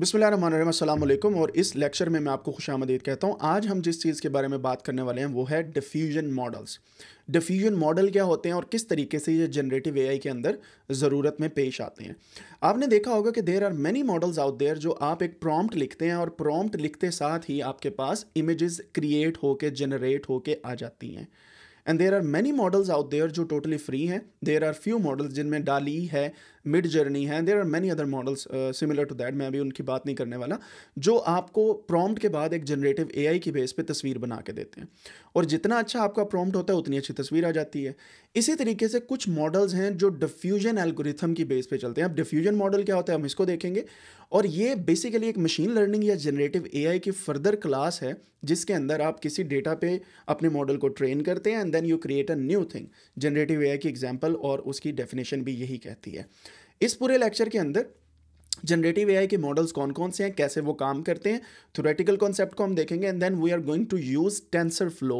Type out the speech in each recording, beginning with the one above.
बिसमीम और इस लेक्चर में मैं आपको खुश आमदीद कहता हूँ आज हम जिस चीज़ के बारे में बात करने वाले हैं वो है डिफ्यूजन मॉडल्स डिफ्यूजन मॉडल क्या होते हैं और किस तरीके से ये जनरेटिव एआई के अंदर ज़रूरत में पेश आते हैं आपने देखा होगा कि there are many models out there जो आप एक प्रॉम्प्ट लिखते हैं और प्रॉम्प्ट लिखते साथ ही आपके पास इमेज़ क्रिएट होके जनरेट होके आ जाती हैं and there are many models out there जो टोटली फ्री हैं देर आर फ्यू मॉडल्स जिनमें डाली है मिड जर्नी है there are many other models similar to that मैं अभी उनकी बात नहीं करने वाला जो आपको प्रॉम्प्ट के बाद एक जनरेटिव ए की बेस पे तस्वीर बना के देते हैं और जितना अच्छा आपका प्रॉम्प्ट होता है उतनी अच्छी तस्वीर आ जाती है इसी तरीके से कुछ मॉडल्स हैं जो डिफ्यूजन एल्गोरिथम की बेस पे चलते हैं अब डिफ्यूजन मॉडल क्या होता है हम इसको देखेंगे और ये बेसिकली एक मशीन लर्निंग या जनरेटिव आई की फर्दर क्लास है जिसके अंदर आप किसी डेटा पे अपने मॉडल को ट्रेन करते हैं and then you create a new thing generative AI की एग्जाम्पल और उसकी डेफिनेशन भी यही कहती है इस पूरे लेक्चर के अंदर जनरेटिव एआई के मॉडल्स कौन कौन से हैं कैसे वो काम करते हैं थोरेटिकल कॉन्सेप्ट को हम देखेंगे and then we are going to use TensorFlow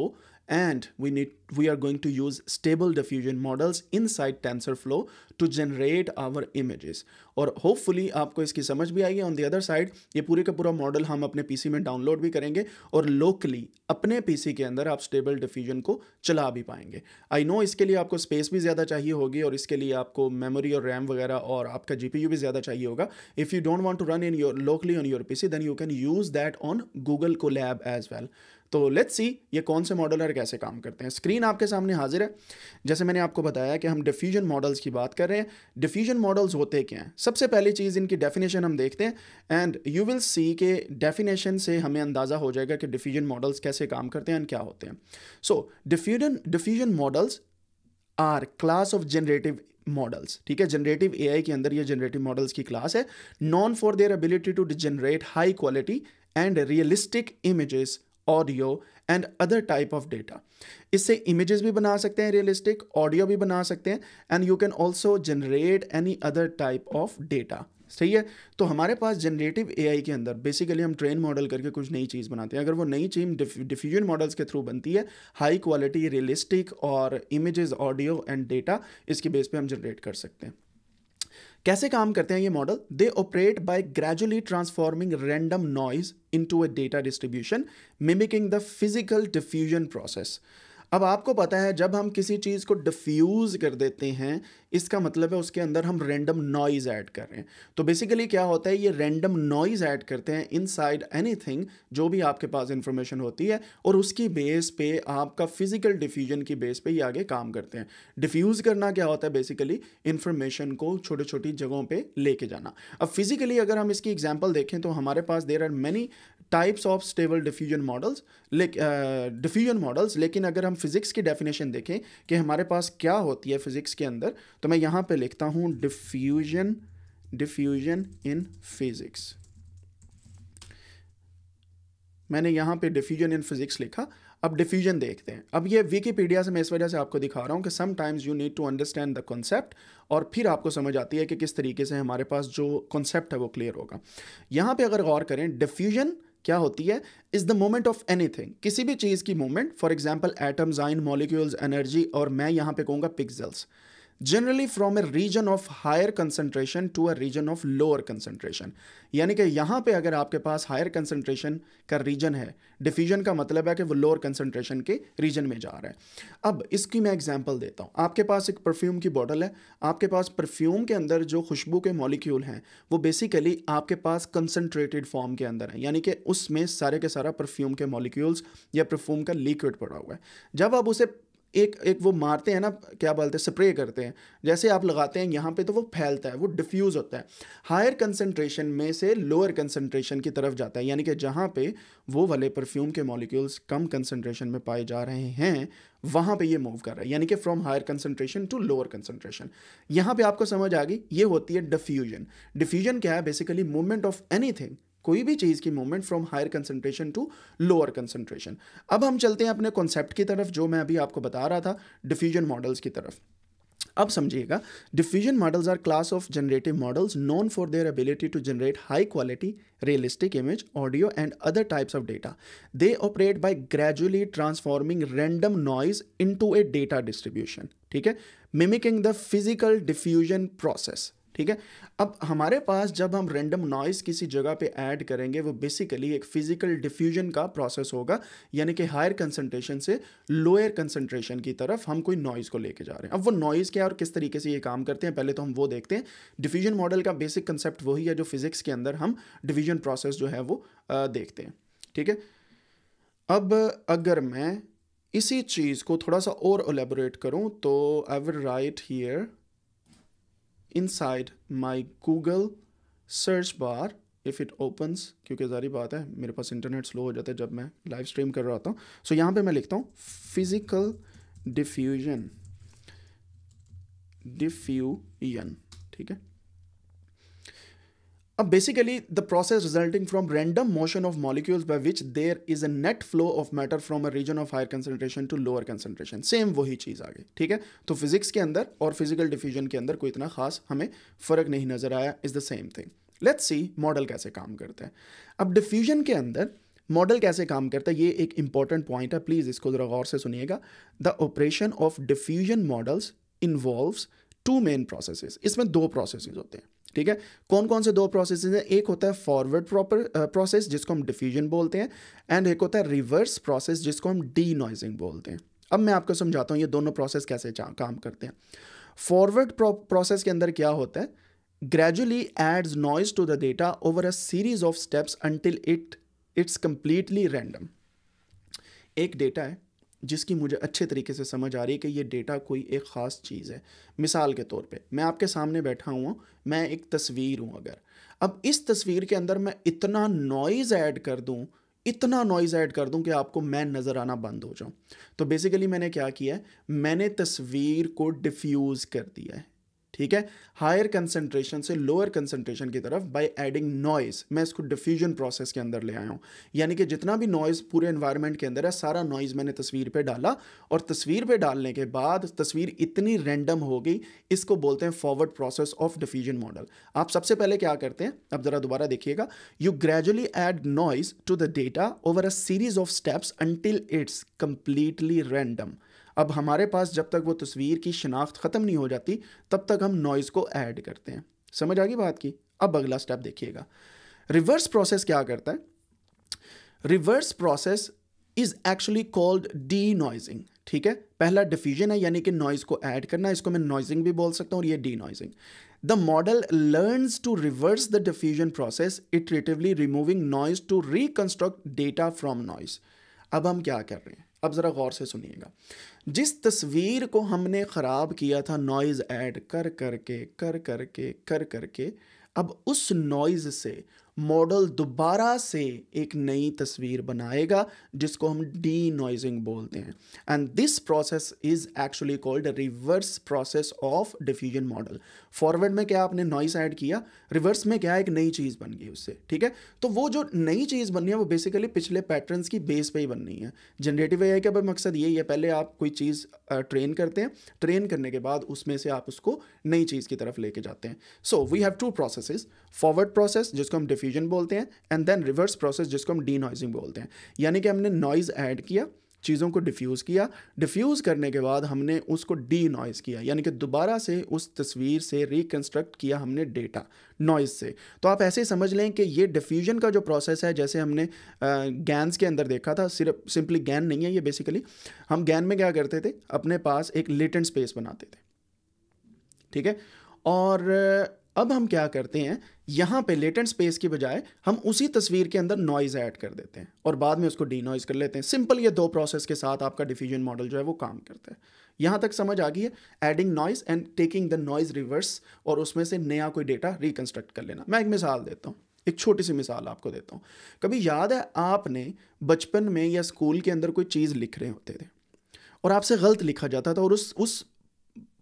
and we need we are going to use stable diffusion models inside TensorFlow to generate our images और hopefully आपको इसकी समझ भी आई है on the other side ये पूरे का पूरा मॉडल हम अपने पी सी में डाउनलोड भी करेंगे और लोकली अपने पी सी के अंदर आप स्टेबल डिफ्यूजन को चला भी पाएंगे आई नो इसके लिए आपको स्पेस भी ज़्यादा चाहिए होगी और इसके लिए आपको मेमोरी और रैम वगैरह और आपका जी पी यू भी ज़्यादा चाहिए होगा if you don't want to run in your locally on your P C then you can use that on Google को लैब एज वेल तो लेट्स सी ये कौन से मॉडल और कैसे काम करते हैं स्क्रीन आपके सामने हाजिर है जैसे मैंने आपको बताया कि हम डिफ्यूजन मॉडल्स की बात कर रहे हैं डिफ्यूजन मॉडल्स होते क्या हैं सबसे पहली चीज़ इनकी डेफिनेशन हम देखते हैं एंड यू विल सी के डेफिनेशन से हमें अंदाज़ा हो जाएगा कि डिफ्यूजन मॉडल्स कैसे काम करते हैं एंड क्या होते हैं so diffusion diffusion models are class of generative models ठीक है जनरेटिव आई के अंदर ये जनरेटिव मॉडल्स की क्लास है known for their ability to generate high quality and realistic images audio and other type of data इससे images भी बना सकते हैं रियलिस्टिक ऑडियो भी बना सकते हैं and you can also generate any other type of data सही है तो हमारे पास जनरेटिव एआई के अंदर बेसिकली हम ट्रेन मॉडल करके कुछ नई चीज़ बनाते हैं अगर वो नई चीज डिफ्यूजन मॉडल्स के थ्रू बनती है हाई क्वालिटी रियलिस्टिक और इमेजेस ऑडियो एंड डेटा इसके बेस पे हम जनरेट कर सकते हैं कैसे काम करते हैं ये model they operate by gradually transforming random noise into a data distribution mimicking the physical diffusion process अब आपको पता है जब हम किसी चीज़ को डिफ्यूज़ कर देते हैं इसका मतलब है उसके अंदर हम रेंडम नॉइज़ ऐड कर रहे हैं तो बेसिकली क्या होता है ये रेंडम नॉइज़ ऐड करते हैं इन साइड एनीथिंग जो भी आपके पास इंफॉर्मेशन होती है और उसकी बेस पे आपका फिजिकल डिफ्यूजन की बेस पे ये आगे काम करते हैं डिफ्यूज़ करना क्या होता है बेसिकली इंफॉर्मेशन को छोटी छोटी जगहों पर लेके जाना अब फिजिकली अगर हम इसकी एग्जाम्पल देखें तो हमारे पास there are many types of stable diffusion models diffusion models लेकिन अगर हम फिज़िक्स की डेफिनेशन देखें कि हमारे पास क्या होती है फिज़िक्स के अंदर तो मैं यहां पे लिखता हूं डिफ्यूजन डिफ्यूजन इन फिज़िक्स मैंने यहां पे डिफ्यूजन इन फिज़िक्स लिखा अब डिफ्यूजन देखते हैं अब ये विकीपीडिया से मैं इस वजह से आपको दिखा रहा हूं कि sometimes you need to understand the concept और फिर आपको समझ आती है कि किस तरीके से हमारे पास जो कॉन्सेप्ट है वो क्लियर होगा यहां पे अगर गौर करें डिफ्यूजन क्या होती है is the moment of anything किसी भी चीज़ की moment for example atoms ions molecules energy और मैं यहाँ पे कहूँगा pixels generally from a region of higher concentration to a region of lower concentration यानी कि यहाँ पे अगर आपके पास हायर कंसनट्रेशन का रीजन है डिफ्यूजन का मतलब है कि वो लोअर कंसनट्रेशन के रीजन में जा रहा है अब इसकी मैं एग्जाम्पल देता हूँ आपके पास एक परफ्यूम की बॉटल है आपके पास परफ्यूम के अंदर जो खुशबू के मॉलिक्यूल हैं वो बेसिकली आपके पास कंसनट्रेटेड फॉर्म के अंदर है यानी कि उसमें सारे के सारा परफ्यूम के मॉलिक्यूल्स या परफ्यूम का लिक्विड पड़ा हुआ है जब आप उसे एक एक वो मारते हैं ना क्या बोलते हैं स्प्रे करते हैं जैसे आप लगाते हैं यहाँ पे तो वो फैलता है वो डिफ्यूज़ होता है हायर कंसनट्रेशन में से लोअर कंसनट्रेशन की तरफ जाता है यानी कि जहाँ पे वो वाले परफ्यूम के मॉलिक्यूल्स कम कंसनट्रेशन में पाए जा रहे हैं वहाँ पे ये मूव कर रहा है यानी कि from higher concentration to lower concentration यहाँ पे आपको समझ आ गई ये होती है डिफ्यूजन डिफ्यूजन क्या है बेसिकली मूवमेंट ऑफ एनीथिंग कोई भी चीज़ की movement from higher concentration to lower concentration अब हम चलते हैं अपने कॉन्सेप्ट की तरफ जो मैं अभी आपको बता रहा था डिफ्यूजन मॉडल्स की तरफ अब समझिएगा diffusion models are class of generative models known for their ability to generate high quality realistic image audio and other types of data they operate by gradually transforming random noise into a data distribution ठीक है mimicking the physical diffusion process ठीक है अब हमारे पास जब हम random noise किसी जगह पे ऐड करेंगे वो बेसिकली एक फिजिकल डिफ्यूजन का प्रोसेस होगा यानी कि हायर कंसंट्रेशन से लोअर कंसंट्रेशन की तरफ हम कोई नॉइज़ को लेके जा रहे हैं अब वो नॉइज़ क्या है और किस तरीके से ये काम करते हैं पहले तो हम वो देखते हैं डिफ्यूजन मॉडल का बेसिक कंसेप्ट वही है जो फिजिक्स के अंदर हम डिवीजन प्रोसेस जो है वो देखते हैं ठीक है अब अगर मैं इसी चीज़ को थोड़ा सा और ओलेबोरेट करूँ तो I will write here inside my Google search bar if it opens क्योंकि जारी बात है मेरे पास इंटरनेट स्लो हो जाता है जब मैं लाइव स्ट्रीम कर रहा होता हूँ सो so, यहाँ पे मैं लिखता हूँ फिजिकल डिफ्यूजन डिफ्यूजन ठीक है अब basically the process resulting from random motion of molecules by which there is a net flow of matter from a region of higher concentration to lower concentration same वही चीज़ आ गई ठीक है तो physics के अंदर और फिजिकल डिफ्यूजन के अंदर कोई इतना खास हमें फर्क नहीं नजर आया is the same thing let's see model कैसे काम करते हैं अब डिफ्यूजन के अंदर मॉडल कैसे काम करता है ये एक इंपॉर्टेंट पॉइंट है प्लीज़ इसको ज़रा गौर से सुनिएगा the operation of diffusion models involves two main processes इसमें दो प्रोसेसेस होते हैं ठीक है कौन कौन से दो प्रोसेस हैं एक होता है फॉरवर्ड प्रॉपर प्रोसेस जिसको हम डिफ्यूजन बोलते हैं एंड एक होता है रिवर्स प्रोसेस जिसको हम डी बोलते हैं अब मैं आपको समझाता हूँ ये दोनों प्रोसेस कैसे काम करते हैं फॉरवर्ड प्रोसेस के अंदर क्या होता है gradually adds noise to the data over a series of steps until it it's completely random एक डेटा है जिसकी मुझे अच्छे तरीके से समझ आ रही है कि ये डेटा कोई एक ख़ास चीज़ है मिसाल के तौर पे मैं आपके सामने बैठा हुआ मैं एक तस्वीर हूँ अगर अब इस तस्वीर के अंदर मैं इतना नॉइज़ ऐड कर दूँ इतना नॉइज़ ऐड कर दूँ कि आपको मैं नज़र आना बंद हो जाऊँ तो बेसिकली मैंने क्या किया है मैंने तस्वीर को डिफ्यूज़ कर दिया है ठीक है हायर कंसनट्रेशन से लोअर कंसनट्रेशन की तरफ बाय एडिंग नॉइज मैं इसको डिफ्यूजन प्रोसेस के अंदर ले आया हूँ यानी कि जितना भी नॉइज पूरे इन्वायरमेंट के अंदर है सारा नॉइज मैंने तस्वीर पे डाला और तस्वीर पे डालने के बाद तस्वीर इतनी रैंडम हो गई इसको बोलते हैं forward process of diffusion model आप सबसे पहले क्या करते हैं अब ज़रा दोबारा देखिएगा you gradually add noise to the data over a series of steps until it's completely random अब हमारे पास जब तक वो तस्वीर की शनाख्त ख़त्म नहीं हो जाती तब तक हम नॉइज़ को ऐड करते हैं समझ आ गई बात की अब अगला स्टेप देखिएगा रिवर्स प्रोसेस क्या करता है reverse process is actually called denoising ठीक है पहला डिफ्यूजन है यानी कि नॉइज़ को ऐड करना इसको मैं नॉइजिंग भी बोल सकता हूँ और ये denoising the model learns to reverse the diffusion process iteratively removing noise to reconstruct data from noise अब हम क्या कर रहे हैं अब ज़रा गौर से सुनिएगा जिस तस्वीर को हमने ख़राब किया था नॉइज़ ऐड कर कर के कर कर के कर कर के अब उस नॉइज़ से मॉडल दोबारा से एक नई तस्वीर बनाएगा जिसको हम डी नॉइजिंग बोलते हैं and this process is actually called reverse process of diffusion model forward में क्या आपने नॉइस ऐड किया रिवर्स में क्या एक नई चीज़ बन गई उससे ठीक है तो वो जो नई चीज़ बननी है वो बेसिकली पिछले पैटर्न की बेस पर ही बननी है जनरेटिव ए का मकसद यही है पहले आप कोई चीज़ ट्रेन करते हैं ट्रेन करने के बाद उसमें से आप उसको नई चीज़ की तरफ लेके जाते हैं so we have two process forward process जिसको हम डिफ्यूज डिफ्यूजन बोलते हैं एंड देन रिवर्स प्रोसेस जिसको हम डी बोलते हैं यानी कि हमने नॉइज़ ऐड किया चीज़ों को डिफ्यूज़ किया डिफ्यूज़ करने के बाद हमने उसको डी नॉइज़ किया यानी कि दोबारा से उस तस्वीर से रिकन्स्ट्रक्ट किया हमने डेटा नॉइज़ से तो आप ऐसे समझ लें कि ये डिफ्यूजन का जो प्रोसेस है जैसे हमने गैन्स के अंदर देखा था सिर्फ सिंपली गैन नहीं है ये बेसिकली हम गैन में क्या करते थे अपने पास एक लेटेंट स्पेस बनाते थे ठीक है और अब हम क्या करते हैं यहाँ पे लेटेंट स्पेस की बजाय हम उसी तस्वीर के अंदर नॉइज़ ऐड कर देते हैं और बाद में उसको डी नॉइज़ कर लेते हैं सिंपल ये दो प्रोसेस के साथ आपका डिफ्यूजन मॉडल जो है वो काम करता है यहाँ तक समझ आ गई है adding noise and taking the noise reverse और उसमें से नया कोई डेटा रिकन्स्ट्रक्ट कर लेना मैं एक मिसाल देता हूँ एक छोटी सी मिसाल आपको देता हूँ कभी याद है आपने बचपन में या स्कूल के अंदर कोई चीज़ लिख रहे होते थे और आपसे गलत लिखा जाता था और उस उस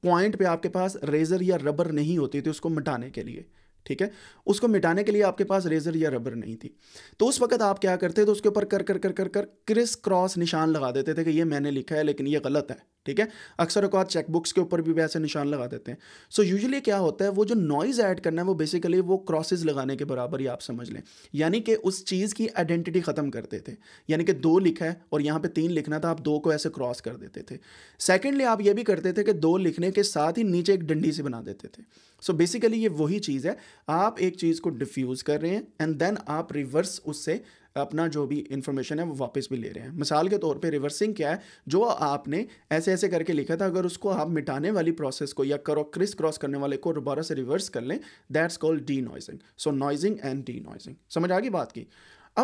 पॉइंट पे आपके पास रेजर या रबर नहीं होती थी उसको मिटाने के लिए ठीक है उसको मिटाने के लिए आपके पास रेजर या रबर नहीं थी तो उस वक्त आप क्या करते थे तो उसके ऊपर कर कर कर कर कर क्रिस क्रॉस निशान लगा देते थे कि ये मैंने लिखा है लेकिन ये गलत है ठीक है अक्सर चेक चेकबुक्स के ऊपर भी वैसे निशान लगा देते हैं सो so, यूजुअली क्या होता है वो जो नॉइज़ ऐड करना है वो बेसिकली वो क्रॉसेज लगाने के बराबर ही आप समझ लें यानी कि उस चीज़ की आइडेंटिटी ख़त्म करते थे यानी कि दो लिखा है और यहाँ पर तीन लिखना था आप दो को ऐसे क्रॉस कर देते थे सेकेंडली आप ये भी करते थे कि दो लिखने के साथ ही नीचे एक डंडी से बना देते थे सो so बेसिकली ये वही चीज़ है आप एक चीज़ को डिफ्यूज़ कर रहे हैं एंड देन आप रिवर्स उससे अपना जो भी इन्फॉर्मेशन है वो वापस भी ले रहे हैं मिसाल के तौर पे रिवर्सिंग क्या है जो आपने ऐसे ऐसे करके लिखा था अगर उसको आप मिटाने वाली प्रोसेस को या करो क्रिस क्रॉस करने वाले को दोबारा से रिवर्स कर लें that's called denoising so noising and denoising समझ आ गई बात की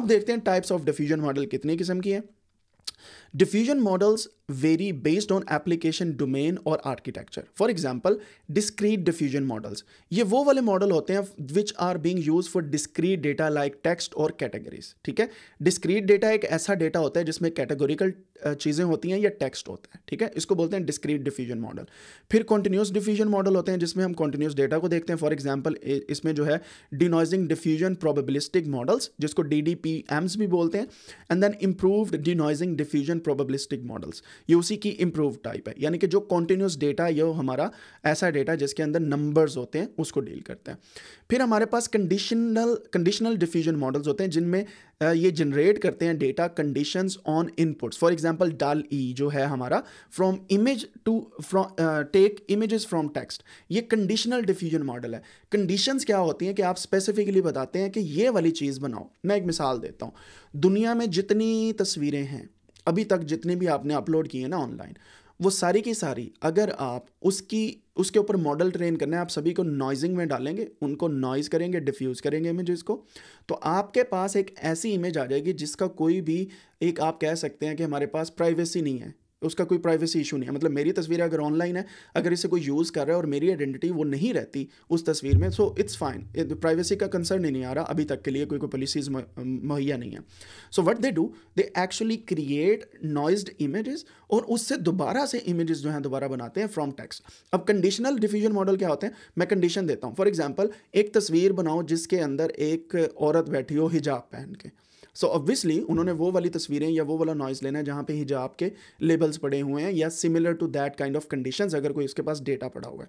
अब देखते हैं टाइप्स ऑफ डिफ्यूजन मॉडल कितनी किस्म की है Diffusion models vary based on application domain और architecture. For example, discrete diffusion models. ये वो वाले model होते हैं which are being used for discrete data like text और categories. ठीक है Discrete data एक ऐसा data होता है जिसमें categorical चीज़ें होती हैं या text होता है ठीक है इसको बोलते हैं discrete diffusion model. फिर continuous diffusion model होते हैं जिसमें हम continuous data को देखते हैं For example, इसमें जो है denoising diffusion probabilistic models जिसको डी भी बोलते हैं and then improved denoising diffusion probabilistic models ये उसी की इम्प्रूव टाइप है यानी कि जो कॉन्टीन्यूस डेटा है ये हमारा ऐसा डेटा जिसके अंदर नंबर्स होते हैं उसको डील करते हैं फिर हमारे पास कंडीशनल कंडीशनल डिफ्यूजन मॉडल्स होते हैं जिनमें ये जनरेट करते हैं data condition on inputs for example DALL-E जो है हमारा from image to from text image from text ये कंडीशनल डिफ्यूजन मॉडल है कंडीशन क्या होती हैं कि आप स्पेसिफिकली बताते हैं कि ये वाली चीज़ बनाओ मैं एक मिसाल देता हूँ दुनिया में जितनी तस्वीरें हैं अभी तक जितने भी आपने अपलोड किए ना ऑनलाइन वो सारी की सारी अगर आप उसकी उसके ऊपर मॉडल ट्रेन करना है आप सभी को नॉइजिंग में डालेंगे उनको नॉइज करेंगे डिफ्यूज़ करेंगे इमेजेस को तो आपके पास एक ऐसी इमेज आ जाएगी जिसका कोई भी एक आप कह सकते हैं कि हमारे पास प्राइवेसी नहीं है उसका कोई प्राइवेसी इशू नहीं है मतलब मेरी तस्वीर अगर ऑनलाइन है अगर इसे कोई यूज़ कर रहा है और मेरी आइडेंटिटी वो नहीं रहती उस तस्वीर में सो इट्स फाइन प्राइवेसी का कंसर्न ही नहीं आ रहा अभी तक के लिए कोई कोई पॉलिसीज मुहैया नहीं है so what they do they actually create noised images और उससे दोबारा से इमेजेस जो हैं दोबारा बनाते हैं फ्रॉम टेक्स्ट अब कंडीशनल डिफ्यूजन मॉडल क्या होते हैं मैं कंडीशन देता हूँ फॉर एग्जाम्पल एक तस्वीर बनाओ जिसके अंदर एक औरत बैठी हो हिजाब पहन के सो so ऑब्वियसली उन्होंने वो वाली तस्वीरें या वो वाला नॉइज़ लेना है जहाँ पे हिजाब के लेबल्स पड़े हुए हैं या similar to that kind of conditions अगर कोई उसके पास डेटा पड़ा हुआ है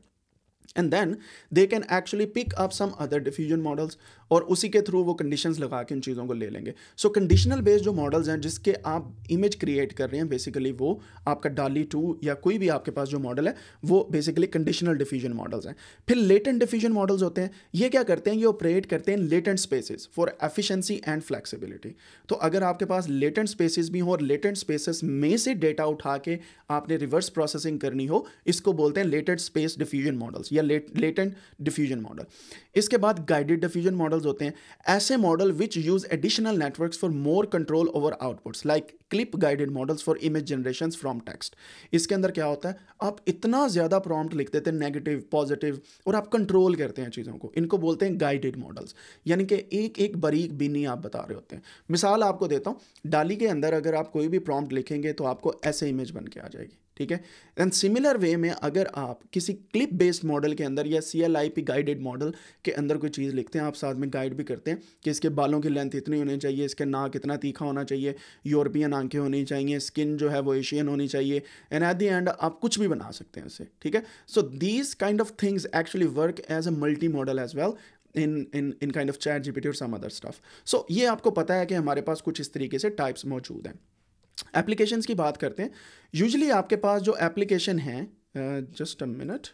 and then they can actually pick up some other diffusion models और उसी के थ्रू वो कंडीशंस लगा के उन चीज़ों को ले लेंगे सो कंडीशनल बेस्ड जो मॉडल्स हैं जिसके आप इमेज क्रिएट कर रहे हैं बेसिकली वो आपका डाली टू या कोई भी आपके पास जो मॉडल है वो बेसिकली कंडीशनल डिफ्यूजन मॉडल्स हैं फिर लेटेंट डिफ्यूजन मॉडल्स होते हैं ये क्या करते हैं ये ऑपरेट करते हैं latent spaces for efficiency and flexibility तो अगर आपके पास लेटेंट स्पेसिस भी हों और लेटेंट स्पेसिस में से डेटा उठा के आपने रिवर्स प्रोसेसिंग करनी हो इसको बोलते हैं लेटेंट स्पेस डिफ्यूजन मॉडल्स या या लेटेंट डिफ्यूजन मॉडल इसके बाद गाइडेड डिफ्यूजन मॉडल्स होते हैं ऐसे model which use additional networks for more control over outputs like CLIP guided models for image generation from text इसके अंदर क्या होता है आप इतना ज़्यादा प्रॉम्प्ट लिख देते हैं नेगेटिव पॉजिटिव और आप कंट्रोल करते हैं चीज़ों को इनको बोलते हैं गाइडेड मॉडल्स यानी कि एक एक बारीक बिनी आप बता रहे होते हैं मिसाल आपको देता हूँ डाली के अंदर अगर आप कोई भी प्रॉम्प्ट लिखेंगे तो आपको ऐसे इमेज बन के आ जाएगी ठीक है एंड सिमिलर वे में अगर आप किसी क्लिप बेस्ड मॉडल के अंदर या C L I P guided model के अंदर कोई चीज़ लिखते हैं आप साथ में गाइड भी करते हैं कि इसके बालों की लेंथ इतनी होनी चाहिए इसके नाक इतना तीखा होना चाहिए यूरोपियन आंखें होनी चाहिए स्किन जो है वो एशियन होनी चाहिए एंड एट दी एंड आप कुछ भी बना सकते हैं इसे ठीक है so these kind of things actually work as a multi model as well in in in kind of ChatGPT और सम अदर स्टफ सो ये आपको पता है कि हमारे पास कुछ इस तरीके से टाइप्स मौजूद हैं एप्लीकेशंस की बात करते हैं यूजली आपके पास जो एप्लीकेशन है जस्ट अ मिनट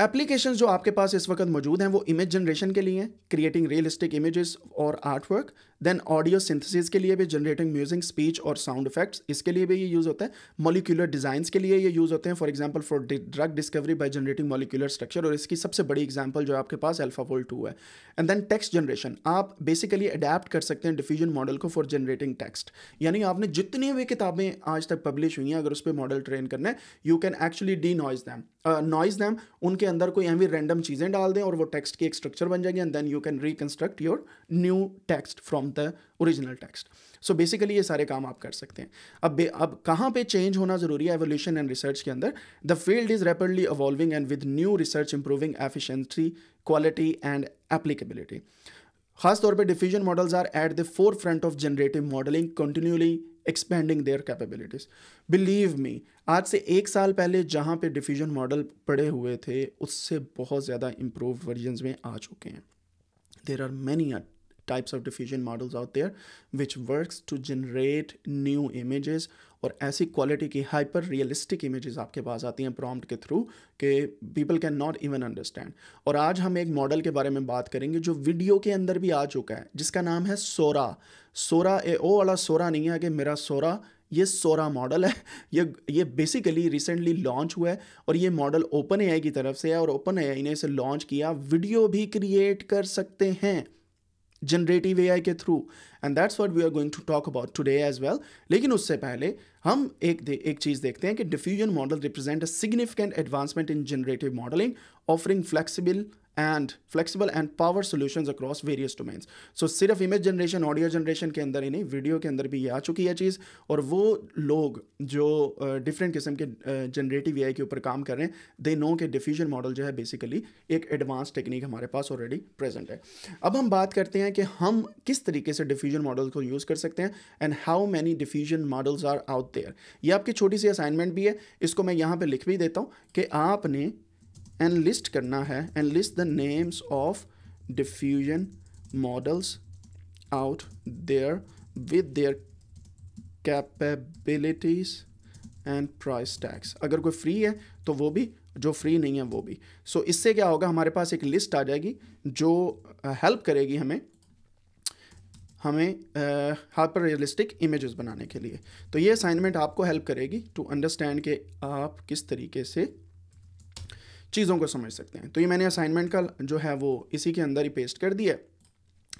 एप्लीकेशन जो आपके पास इस वक्त मौजूद हैं वो इमेज जनरेशन के लिए हैं क्रिएटिंग रियलिस्टिक इमेजेस और आर्टवर्क देन ऑडियो सिंथेसिस के लिए भी जनरेटिंग म्यूजिक स्पीच और साउंड इफेक्ट्स इसके लिए भी ये यूज़ होता है मोलिकुलर डिज़ाइंस के लिए ये यूज़ होते हैं for example for drug discovery by generating molecular structure और इसकी सबसे बड़ी एग्जाम्पल जो आपके पास एल्फाफोल टू है एंड देन टेक्स्ट जनरेशन आप बेसिकली अडेप्ट कर सकते हैं डिफ्यूजन मॉडल को फॉर जनरेटिंग टेक्स्ट यानी आपने जितनी भी किताबें आज तक पब्लिश हुई हैं अगर उस पर मॉडल ट्रेन करने you can actually denoise them noise them उनके अंदर कोई एम रैंडम चीज़ें डाल दें और वो टेक्स्ट की एक स्ट्रक्चर बन जाएगी and then you can reconstruct your new text from the original text so basically ये सारे काम आप कर सकते हैं अब अब कहाँ पे चेंज होना जरूरी है एवोल्यूशन एंड रिसर्च के अंदर the field is rapidly evolving and with new research improving efficiency quality and applicability खास तौर पे diffusion models are at the forefront of generative modelling continuously expanding their capabilities believe me आज से एक साल पहले जहाँ पे डिफ्यूजन मॉडल पड़े हुए थे उससे बहुत ज़्यादा इम्प्रूव वर्जन में आ चुके हैं there are many types of diffusion models out there which works to generate new images और ऐसी क्वालिटी की हाइपर रियलिस्टिक इमेजेस आपके पास आती हैं प्रॉम्प्ट के थ्रू के people can not even understand और आज हम एक मॉडल के बारे में बात करेंगे जो वीडियो के अंदर भी आ चुका है जिसका नाम है सोरा सोरा ए ओ वाला सोरा नहीं है कि मेरा सोरा ये सोरा मॉडल है ये ये बेसिकली रिसेंटली लॉन्च हुआ है और ये मॉडल ओपन ए की तरफ से है और ओपन ए ने इसे लॉन्च किया वीडियो भी क्रिएट कर सकते हैं जनरेटिव ए के through and that's what we are going to talk about today as well लेकिन उससे पहले हम एक दे, एक चीज़ देखते हैं कि diffusion model represent a significant advancement in generative modelling offering flexible and flexible and power solution across various domains. So सिर्फ इमेज जनरेशन ऑडियो जनरेशन के अंदर ही नहीं वीडियो के अंदर भी ये आ चुकी है चीज़ और वो लोग जो डिफरेंट uh, किस्म के जनरेटिव uh, आई के ऊपर काम कर रहे हैं दे नो के डिफ्यूजन मॉडल जो है बेसिकली एक एडवांस टेक्निक हमारे पास ऑलरेडी प्रेजेंट है अब हम बात करते हैं कि हम किस तरीके से डिफ्यूजन मॉडल को यूज़ कर सकते हैं and how many diffusion models are out there ये आपकी छोटी सी असाइनमेंट भी है इसको मैं यहाँ पर लिख भी देता हूँ कि आपने एनलिस्ट करना है enlist the names of diffusion models out there with their capabilities and price tags अगर कोई फ्री है तो वो भी जो फ्री नहीं है वो भी सो so, इससे क्या होगा हमारे पास एक लिस्ट आ जाएगी जो हेल्प uh, करेगी हमें हमें हाइपर रियलिस्टिक इमेजेस बनाने के लिए तो ये असाइनमेंट आपको हेल्प करेगी टू अंडरस्टैंड कि आप किस तरीके से चीज़ों को समझ सकते हैं तो ये मैंने असाइनमेंट का जो है वो इसी के अंदर ही पेस्ट कर दिया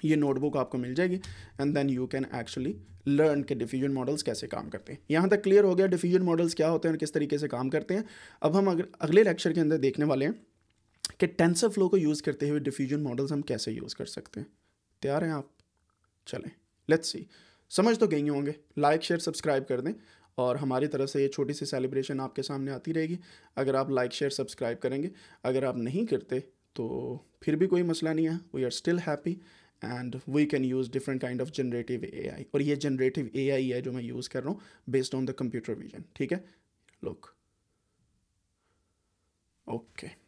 ये नोटबुक आपको मिल जाएगी and then you can actually learn के डिफ्यूजन मॉडल्स कैसे काम करते हैं यहाँ तक क्लियर हो गया डिफ्यूजन मॉडल्स क्या होते हैं और किस तरीके से काम करते हैं अब हम अगले लेक्चर के अंदर देखने वाले हैं कि टेंसर फ्लो को यूज़ करते हुए डिफ्यूजन मॉडल्स हम कैसे यूज़ कर सकते हैं तैयार हैं आप चलें लेट्स सी समझ तो गई होंगे लाइक शेयर सब्सक्राइब कर दें और हमारी तरफ से ये छोटी सी सेलिब्रेशन आपके सामने आती रहेगी अगर आप लाइक शेयर सब्सक्राइब करेंगे अगर आप नहीं करते तो फिर भी कोई मसला नहीं है we are still happy and we can use different kind of generative A I और ये जनरेटिव ए आई है जो मैं यूज़ कर रहा हूँ based on the computer vision ठीक है लुक ओके okay.